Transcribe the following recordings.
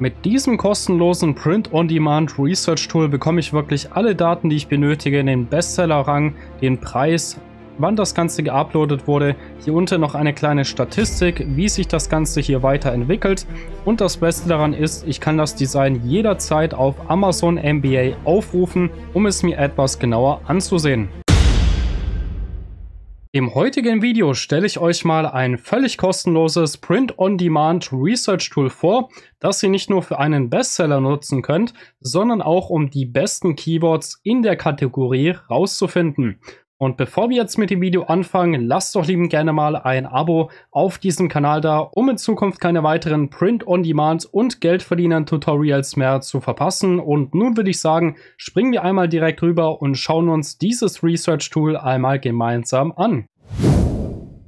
Mit diesem kostenlosen Print-on-Demand Research Tool bekomme ich wirklich alle Daten, die ich benötige, den Bestseller-Rang, den Preis, wann das Ganze geuploadet wurde, hier unten noch eine kleine Statistik, wie sich das Ganze hier weiterentwickelt und das Beste daran ist, ich kann das Design jederzeit auf Amazon MBA aufrufen, um es mir etwas genauer anzusehen. Im heutigen Video stelle ich euch mal ein völlig kostenloses Print-on-Demand Research Tool vor, das ihr nicht nur für einen Bestseller nutzen könnt, sondern auch um die besten Keywords in der Kategorie rauszufinden. Und bevor wir jetzt mit dem Video anfangen, lasst doch lieben gerne mal ein Abo auf diesem Kanal da, um in Zukunft keine weiteren Print-on-Demand und Geldverdienern-Tutorials mehr zu verpassen. Und nun würde ich sagen, springen wir einmal direkt rüber und schauen uns dieses Research-Tool einmal gemeinsam an.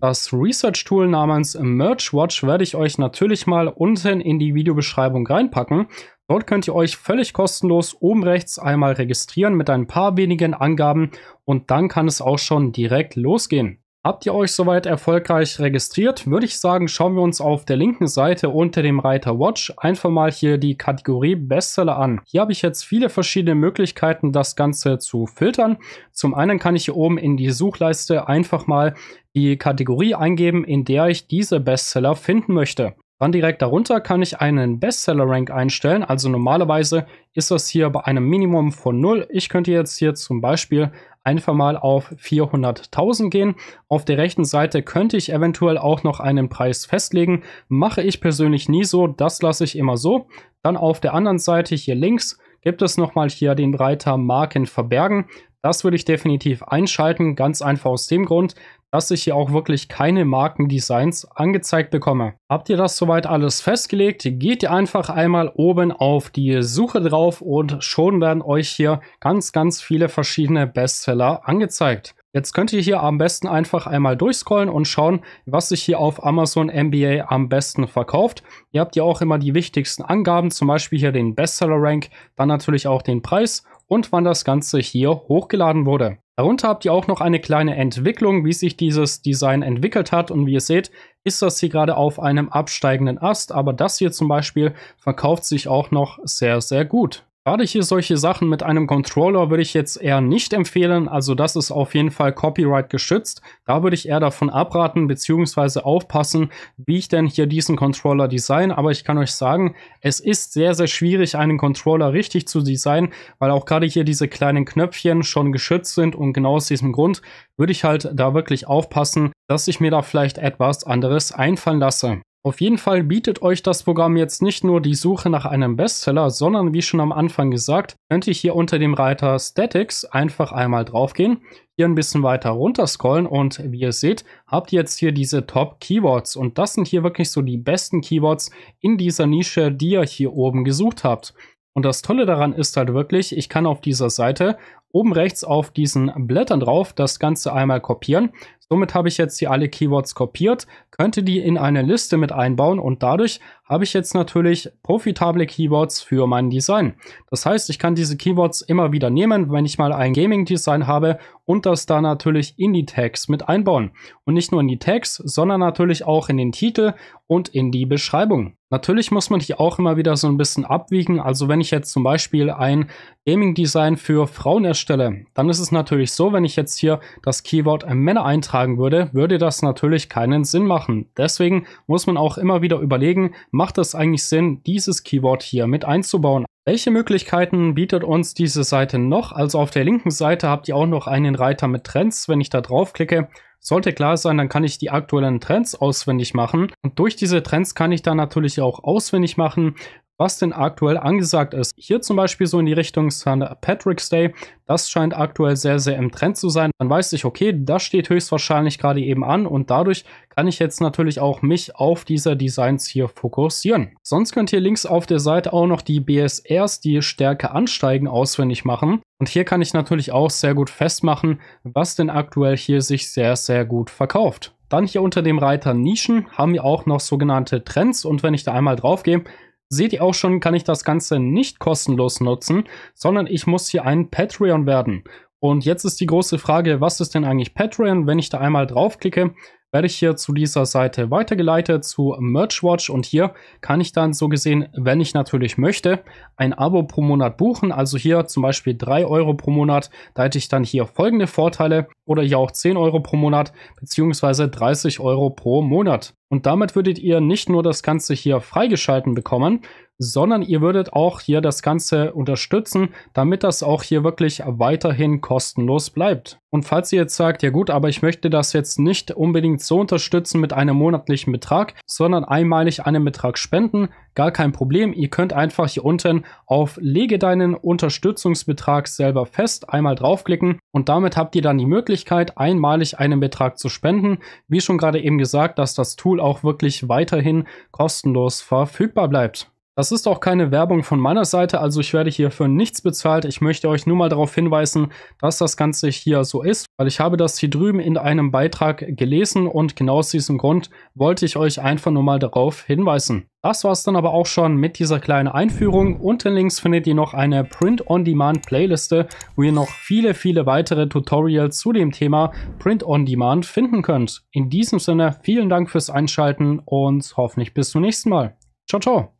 Das Research-Tool namens MergeWatch werde ich euch natürlich mal unten in die Videobeschreibung reinpacken. Dort könnt ihr euch völlig kostenlos oben rechts einmal registrieren mit ein paar wenigen Angaben und dann kann es auch schon direkt losgehen. Habt ihr euch soweit erfolgreich registriert, würde ich sagen, schauen wir uns auf der linken Seite unter dem Reiter Watch einfach mal hier die Kategorie Bestseller an. Hier habe ich jetzt viele verschiedene Möglichkeiten, das Ganze zu filtern. Zum einen kann ich hier oben in die Suchleiste einfach mal die Kategorie eingeben, in der ich diese Bestseller finden möchte. Dann direkt darunter kann ich einen Bestseller-Rank einstellen. Also normalerweise ist das hier bei einem Minimum von 0. Ich könnte jetzt hier zum Beispiel einfach mal auf 400.000 gehen. Auf der rechten Seite könnte ich eventuell auch noch einen Preis festlegen. Mache ich persönlich nie so, das lasse ich immer so. Dann auf der anderen Seite hier links gibt es nochmal hier den Reiter Marken verbergen. Das würde ich definitiv einschalten, ganz einfach aus dem Grund, dass ich hier auch wirklich keine Markendesigns angezeigt bekomme. Habt ihr das soweit alles festgelegt, geht ihr einfach einmal oben auf die Suche drauf und schon werden euch hier ganz, ganz viele verschiedene Bestseller angezeigt. Jetzt könnt ihr hier am besten einfach einmal durchscrollen und schauen, was sich hier auf Amazon MBA am besten verkauft. Ihr habt ja auch immer die wichtigsten Angaben, zum Beispiel hier den Bestseller-Rank, dann natürlich auch den Preis und wann das Ganze hier hochgeladen wurde. Darunter habt ihr auch noch eine kleine Entwicklung, wie sich dieses Design entwickelt hat. Und wie ihr seht, ist das hier gerade auf einem absteigenden Ast. Aber das hier zum Beispiel verkauft sich auch noch sehr, sehr gut. Gerade hier solche Sachen mit einem Controller würde ich jetzt eher nicht empfehlen. Also das ist auf jeden Fall Copyright geschützt. Da würde ich eher davon abraten bzw. aufpassen, wie ich denn hier diesen Controller design. Aber ich kann euch sagen, es ist sehr, sehr schwierig, einen Controller richtig zu designen, weil auch gerade hier diese kleinen Knöpfchen schon geschützt sind. Und genau aus diesem Grund würde ich halt da wirklich aufpassen, dass ich mir da vielleicht etwas anderes einfallen lasse. Auf jeden Fall bietet euch das Programm jetzt nicht nur die Suche nach einem Bestseller, sondern wie schon am Anfang gesagt, könnt ihr hier unter dem Reiter Statics einfach einmal draufgehen, hier ein bisschen weiter runter scrollen und wie ihr seht, habt ihr jetzt hier diese Top Keywords und das sind hier wirklich so die besten Keywords in dieser Nische, die ihr hier oben gesucht habt. Und das Tolle daran ist halt wirklich, ich kann auf dieser Seite oben rechts auf diesen Blättern drauf das Ganze einmal kopieren, Somit habe ich jetzt hier alle Keywords kopiert, könnte die in eine Liste mit einbauen und dadurch habe ich jetzt natürlich profitable Keywords für mein Design. Das heißt, ich kann diese Keywords immer wieder nehmen, wenn ich mal ein Gaming-Design habe und das da natürlich in die Tags mit einbauen. Und nicht nur in die Tags, sondern natürlich auch in den Titel und in die Beschreibung. Natürlich muss man hier auch immer wieder so ein bisschen abwiegen. Also wenn ich jetzt zum Beispiel ein Gaming-Design für Frauen erstelle, dann ist es natürlich so, wenn ich jetzt hier das Keyword Männer eintrage, tragen würde, würde das natürlich keinen Sinn machen. Deswegen muss man auch immer wieder überlegen, macht es eigentlich Sinn, dieses Keyword hier mit einzubauen? Welche Möglichkeiten bietet uns diese Seite noch? Also auf der linken Seite habt ihr auch noch einen Reiter mit Trends. Wenn ich da draufklicke, sollte klar sein, dann kann ich die aktuellen Trends auswendig machen. Und durch diese Trends kann ich dann natürlich auch auswendig machen, was denn aktuell angesagt ist. Hier zum Beispiel so in die Richtung St. Patrick's Day. Das scheint aktuell sehr, sehr im Trend zu sein. Dann weiß ich, okay, das steht höchstwahrscheinlich gerade eben an und dadurch kann ich jetzt natürlich auch mich auf diese Designs hier fokussieren. Sonst könnt ihr links auf der Seite auch noch die BSRs, die Stärke ansteigen, auswendig machen. Und hier kann ich natürlich auch sehr gut festmachen, was denn aktuell hier sich sehr, sehr gut verkauft. Dann hier unter dem Reiter Nischen haben wir auch noch sogenannte Trends und wenn ich da einmal drauf gehe, Seht ihr auch schon, kann ich das Ganze nicht kostenlos nutzen, sondern ich muss hier ein Patreon werden. Und jetzt ist die große Frage, was ist denn eigentlich Patreon? Wenn ich da einmal draufklicke, werde ich hier zu dieser Seite weitergeleitet zu MerchWatch und hier kann ich dann so gesehen, wenn ich natürlich möchte, ein Abo pro Monat buchen. Also hier zum Beispiel 3 Euro pro Monat, da hätte ich dann hier folgende Vorteile oder hier auch 10 Euro pro Monat beziehungsweise 30 Euro pro Monat. Und damit würdet ihr nicht nur das Ganze hier freigeschalten bekommen, sondern ihr würdet auch hier das Ganze unterstützen, damit das auch hier wirklich weiterhin kostenlos bleibt. Und falls ihr jetzt sagt, ja gut, aber ich möchte das jetzt nicht unbedingt so unterstützen mit einem monatlichen Betrag, sondern einmalig einen Betrag spenden, gar kein Problem. Ihr könnt einfach hier unten auf Lege deinen Unterstützungsbetrag selber fest einmal draufklicken und damit habt ihr dann die Möglichkeit, einmalig einen Betrag zu spenden. Wie schon gerade eben gesagt, dass das Tool auch wirklich weiterhin kostenlos verfügbar bleibt. Das ist auch keine Werbung von meiner Seite, also ich werde hier für nichts bezahlt. Ich möchte euch nur mal darauf hinweisen, dass das Ganze hier so ist, weil ich habe das hier drüben in einem Beitrag gelesen und genau aus diesem Grund wollte ich euch einfach nur mal darauf hinweisen. Das war es dann aber auch schon mit dieser kleinen Einführung. Unten links findet ihr noch eine Print-on-Demand-Playliste, wo ihr noch viele, viele weitere Tutorials zu dem Thema Print-on-Demand finden könnt. In diesem Sinne, vielen Dank fürs Einschalten und hoffentlich bis zum nächsten Mal. Ciao, ciao!